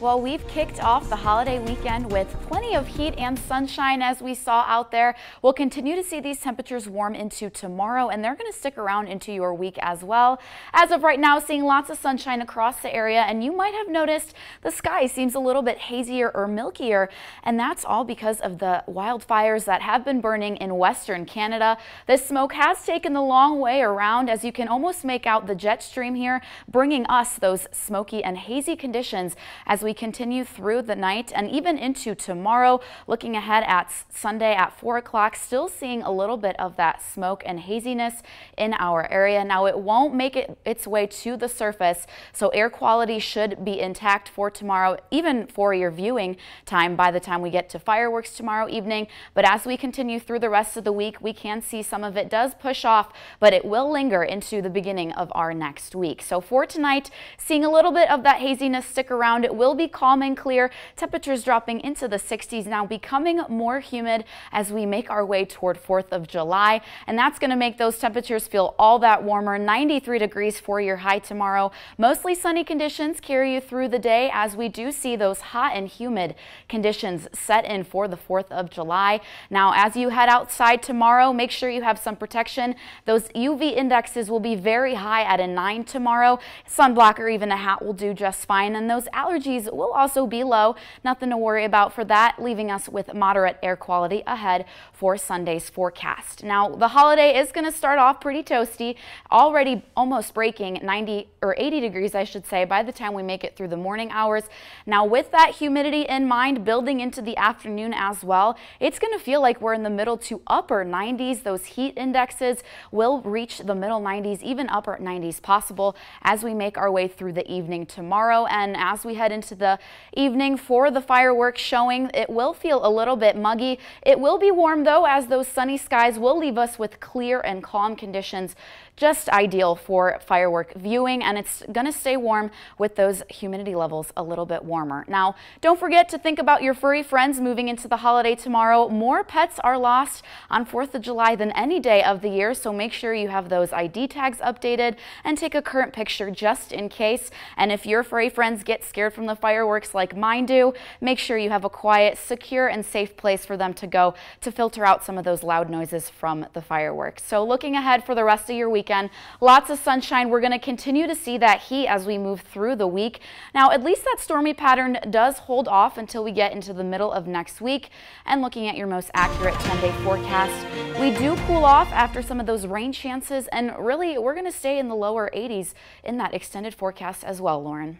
Well, we've kicked off the holiday weekend with plenty of heat and sunshine as we saw out there. We'll continue to see these temperatures warm into tomorrow and they're going to stick around into your week as well. As of right now, seeing lots of sunshine across the area and you might have noticed the sky seems a little bit hazier or milkier and that's all because of the wildfires that have been burning in western Canada. This smoke has taken the long way around as you can almost make out the jet stream here bringing us those smoky and hazy conditions as we we continue through the night and even into tomorrow. Looking ahead at Sunday at 4 o'clock, still seeing a little bit of that smoke and haziness in our area. Now, it won't make it its way to the surface, so air quality should be intact for tomorrow, even for your viewing time by the time we get to fireworks tomorrow evening. But as we continue through the rest of the week, we can see some of it does push off, but it will linger into the beginning of our next week. So for tonight, seeing a little bit of that haziness stick around, it will be be calm and clear, temperatures dropping into the 60s now, becoming more humid as we make our way toward 4th of July. And that's going to make those temperatures feel all that warmer. 93 degrees for your high tomorrow. Mostly sunny conditions carry you through the day as we do see those hot and humid conditions set in for the 4th of July. Now, as you head outside tomorrow, make sure you have some protection. Those UV indexes will be very high at a 9 tomorrow. Sunblock or even a hat will do just fine. And those allergies will also be low. Nothing to worry about for that, leaving us with moderate air quality ahead for Sunday's forecast. Now, the holiday is going to start off pretty toasty, already almost breaking 90 or 80 degrees, I should say, by the time we make it through the morning hours. Now, with that humidity in mind, building into the afternoon as well, it's going to feel like we're in the middle to upper 90s. Those heat indexes will reach the middle 90s, even upper 90s possible as we make our way through the evening tomorrow. And as we head into the evening for the fireworks showing. It will feel a little bit muggy. It will be warm though as those sunny skies will leave us with clear and calm conditions just ideal for firework viewing and it's going to stay warm with those humidity levels a little bit warmer. Now, don't forget to think about your furry friends moving into the holiday tomorrow. More pets are lost on 4th of July than any day of the year, so make sure you have those ID tags updated and take a current picture just in case. And if your furry friends get scared from the fireworks like mine do, make sure you have a quiet, secure, and safe place for them to go to filter out some of those loud noises from the fireworks. So looking ahead for the rest of your weekend, lots of sunshine. We're going to continue to see that heat as we move through the week. Now, at least that stormy pattern does hold off until we get into the middle of next week. And looking at your most accurate 10-day forecast, we do cool off after some of those rain chances, and really, we're going to stay in the lower 80s in that extended forecast as well, Lauren.